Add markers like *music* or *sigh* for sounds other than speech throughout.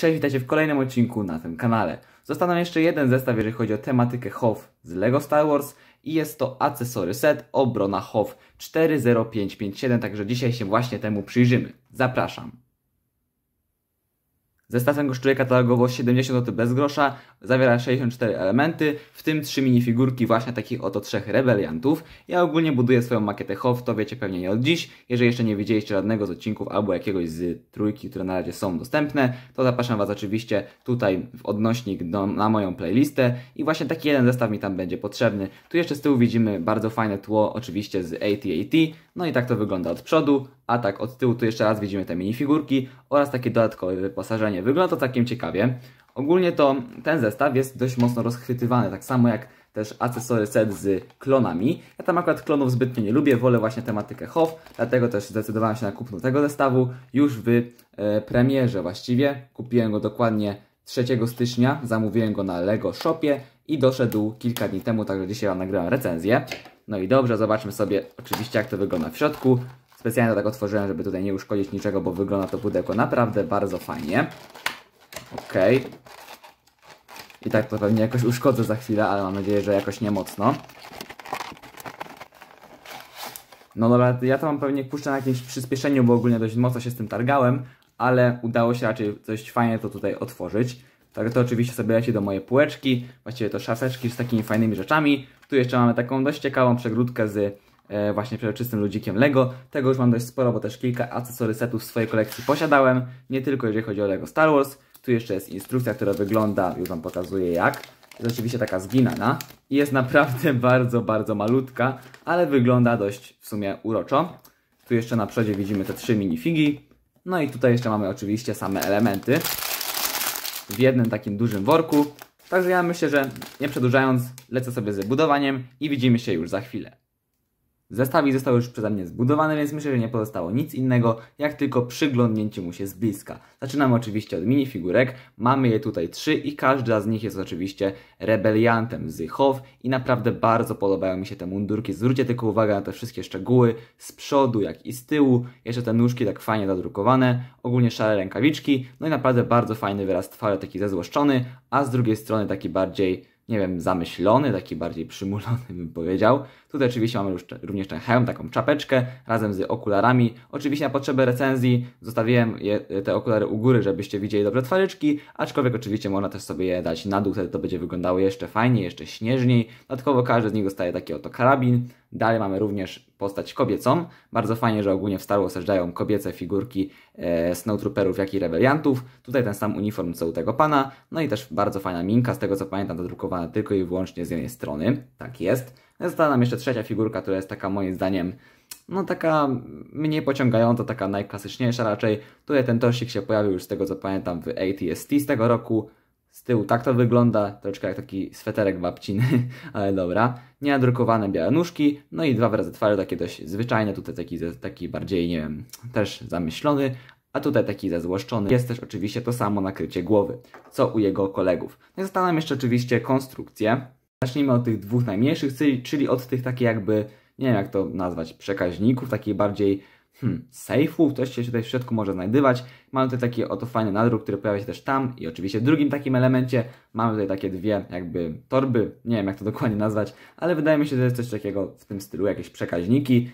Cześć, witajcie w kolejnym odcinku na tym kanale. Został nam jeszcze jeden zestaw, jeżeli chodzi o tematykę HOF z LEGO Star Wars i jest to akcesory set Obrona HOF 40557, także dzisiaj się właśnie temu przyjrzymy. Zapraszam. Zestaw ten kosztuje katalogowo 70 zł bez grosza, zawiera 64 elementy, w tym 3 minifigurki właśnie takich oto trzech rebeliantów. Ja ogólnie buduję swoją makietę HOF, to wiecie pewnie nie od dziś. Jeżeli jeszcze nie widzieliście żadnego z odcinków albo jakiegoś z trójki, które na razie są dostępne, to zapraszam Was oczywiście tutaj w odnośnik do, na moją playlistę i właśnie taki jeden zestaw mi tam będzie potrzebny. Tu jeszcze z tyłu widzimy bardzo fajne tło oczywiście z AT-AT, no i tak to wygląda od przodu, a tak od tyłu tu jeszcze raz widzimy te minifigurki oraz takie dodatkowe wyposażenie. Wygląda to całkiem ciekawie. Ogólnie to ten zestaw jest dość mocno rozchwytywany, tak samo jak też akcesory set z klonami. Ja tam akurat klonów zbytnio nie lubię, wolę właśnie tematykę HOF, dlatego też zdecydowałem się na kupno tego zestawu już w e, premierze właściwie. Kupiłem go dokładnie 3 stycznia, zamówiłem go na Lego Shopie i doszedł kilka dni temu, także dzisiaj nagrałem recenzję. No i dobrze, zobaczmy sobie oczywiście jak to wygląda w środku. Specjalnie to tak otworzyłem, żeby tutaj nie uszkodzić niczego, bo wygląda to pudełko naprawdę bardzo fajnie. Ok. I tak to pewnie jakoś uszkodzę za chwilę, ale mam nadzieję, że jakoś nie mocno. No dobra, ja to mam pewnie puszczę na jakimś przyspieszeniu, bo ogólnie dość mocno się z tym targałem, ale udało się raczej coś fajnie to tutaj otworzyć. Także to oczywiście sobie leci do mojej półeczki, właściwie to szaseczki z takimi fajnymi rzeczami. Tu jeszcze mamy taką dość ciekawą przegródkę z e, właśnie przezroczystym ludzikiem Lego. Tego już mam dość sporo, bo też kilka setów w swojej kolekcji posiadałem. Nie tylko jeżeli chodzi o Lego Star Wars. Tu jeszcze jest instrukcja, która wygląda, już Wam pokazuję jak. Jest oczywiście taka zginana i jest naprawdę *laughs* bardzo, bardzo malutka, ale wygląda dość w sumie uroczo. Tu jeszcze na przodzie widzimy te trzy minifigi. No i tutaj jeszcze mamy oczywiście same elementy w jednym takim dużym worku. Także ja myślę, że nie przedłużając, lecę sobie z budowaniem i widzimy się już za chwilę. Zestawik został już przeze mnie zbudowany, więc myślę, że nie pozostało nic innego, jak tylko przyglądnięcie mu się z bliska. Zaczynamy oczywiście od minifigurek, mamy je tutaj trzy i każda z nich jest oczywiście rebeliantem z i naprawdę bardzo podobają mi się te mundurki. Zwróćcie tylko uwagę na te wszystkie szczegóły z przodu, jak i z tyłu, jeszcze te nóżki tak fajnie zadrukowane, ogólnie szare rękawiczki, no i naprawdę bardzo fajny wyraz twarzy, taki zezłoszczony, a z drugiej strony taki bardziej nie wiem, zamyślony, taki bardziej przymulony *laughs* bym powiedział. Tutaj oczywiście mamy już, również ten hełm, taką czapeczkę razem z okularami. Oczywiście na potrzeby recenzji zostawiłem je, te okulary u góry, żebyście widzieli dobre twarzyczki, aczkolwiek oczywiście można też sobie je dać na dół, wtedy to będzie wyglądało jeszcze fajniej, jeszcze śnieżniej. Dodatkowo każdy z nich dostaje taki oto karabin. Dalej mamy również postać kobiecą. Bardzo fajnie, że ogólnie w Star Wars jeżdżają kobiece figurki e, Snowtrooperów, jak i rebeliantów. Tutaj ten sam uniform co u tego pana. No i też bardzo fajna minka, z tego co pamiętam, drukowana tylko i wyłącznie z jednej strony. Tak jest. Została nam jeszcze trzecia figurka, która jest taka moim zdaniem no taka mniej pociągająca, taka najklasyczniejsza raczej. Tutaj ten tosik się pojawił już z tego co pamiętam w ATST z tego roku. Z tyłu tak to wygląda, troszeczkę jak taki sweterek babciny, *laughs* ale dobra. nieadrukowane białe nóżki, no i dwa wyrazy twarzy, takie dość zwyczajne, tutaj taki, taki bardziej, nie wiem, też zamyślony, a tutaj taki zezłoszczony. Jest też oczywiście to samo nakrycie głowy, co u jego kolegów. No i zostaną nam jeszcze oczywiście konstrukcje. Zacznijmy od tych dwóch najmniejszych, czyli od tych takich jakby, nie wiem jak to nazwać, przekaźników, takich bardziej hmm, sejfu, coś się tutaj w środku może znajdywać. Mamy tutaj taki oto fajny nadruk, który pojawia się też tam i oczywiście w drugim takim elemencie mamy tutaj takie dwie jakby torby, nie wiem jak to dokładnie nazwać, ale wydaje mi się, że jest coś takiego w tym stylu, jakieś przekaźniki,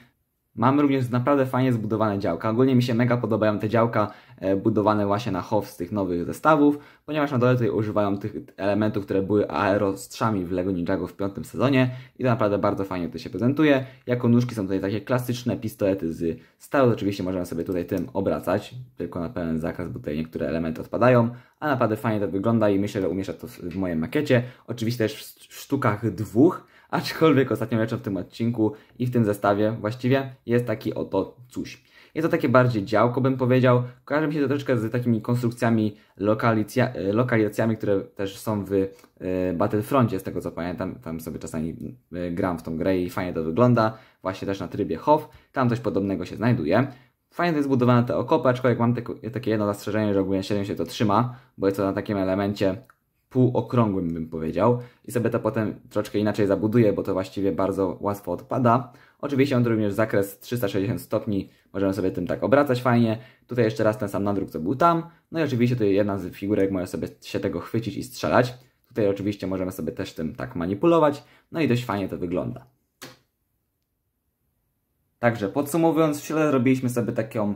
Mamy również naprawdę fajnie zbudowane działka. Ogólnie mi się mega podobają te działka e, budowane właśnie na HOF z tych nowych zestawów, ponieważ na dole tutaj używają tych elementów, które były aerostrzami w LEGO Ninjago w piątym sezonie i to naprawdę bardzo fajnie to się prezentuje. Jako nóżki są tutaj takie klasyczne pistolety z staru. Oczywiście możemy sobie tutaj tym obracać, tylko na pełen zakres, bo tutaj niektóre elementy odpadają, a naprawdę fajnie to wygląda i myślę, że umieszczę to w mojej makiecie. Oczywiście też w sztukach dwóch, Aczkolwiek ostatnio leczą w tym odcinku i w tym zestawie właściwie jest taki oto coś. Jest to takie bardziej działko, bym powiedział. Kojarzy mi się to troszeczkę z takimi konstrukcjami, e, lokalizacjami, które też są w y, Battlefroncie, z tego co pamiętam. Tam sobie czasami e, gram w tą grę i fajnie to wygląda. Właśnie też na trybie HOF. Tam coś podobnego się znajduje. Fajnie to jest zbudowane te okopy, aczkolwiek mam takie jedno zastrzeżenie, że ogólnie średnio się to trzyma, bo jest to na takim elemencie półokrągłym, bym powiedział. I sobie to potem troszeczkę inaczej zabuduję, bo to właściwie bardzo łatwo odpada. Oczywiście on również zakres 360 stopni, możemy sobie tym tak obracać fajnie. Tutaj jeszcze raz ten sam nadruk, co był tam. No i oczywiście tutaj jedna z figurek może sobie się tego chwycić i strzelać. Tutaj oczywiście możemy sobie też tym tak manipulować. No i dość fajnie to wygląda. Także podsumowując, w środę zrobiliśmy sobie taką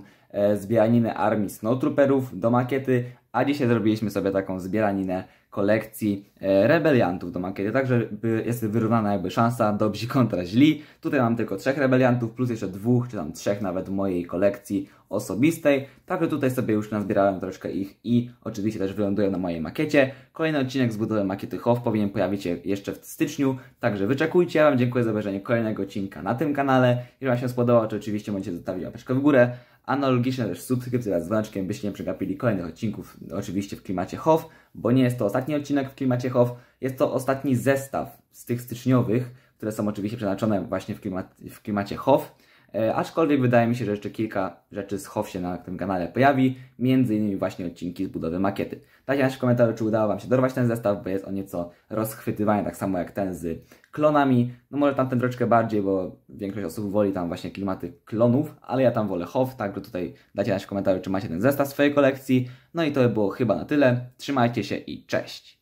e, armii snowtrooperów do makiety, a dzisiaj zrobiliśmy sobie taką zbieraninę kolekcji e, rebeliantów do makiety, także jest wyrównana jakby szansa dobrzy kontra źli. Tutaj mam tylko trzech rebeliantów plus jeszcze dwóch, czy tam trzech nawet mojej kolekcji osobistej, także tutaj sobie już nazbierałem troszkę ich i oczywiście też wylądują na mojej makiecie. Kolejny odcinek z budowy makiety HOF powinien pojawić się jeszcze w styczniu, także wyczekujcie. Ja Wam dziękuję za obejrzenie kolejnego odcinka na tym kanale. Jeżeli Wam się spodobał, to oczywiście możecie zostawić łapeczkę w górę, analogiczne też subskrypcja z dzwoneczkiem, byście nie przegapili kolejnych odcinków, oczywiście w klimacie HOF, bo nie jest to ostatni odcinek w klimacie HOF, jest to ostatni zestaw z tych styczniowych, które są oczywiście przeznaczone właśnie w, klimat, w klimacie HOF. E, aczkolwiek wydaje mi się, że jeszcze kilka rzeczy z Hof się na tym kanale pojawi, między innymi właśnie odcinki z budowy makiety. Dajcie nasz komentarz, czy udało Wam się dorwać ten zestaw, bo jest on nieco rozchwytywany, tak samo jak ten z klonami. No może tamten troszeczkę bardziej, bo większość osób woli tam właśnie klimaty klonów, ale ja tam wolę Hof, także tutaj dajcie nasz komentarz, czy macie ten zestaw w swojej kolekcji. No i to by było chyba na tyle. Trzymajcie się i cześć!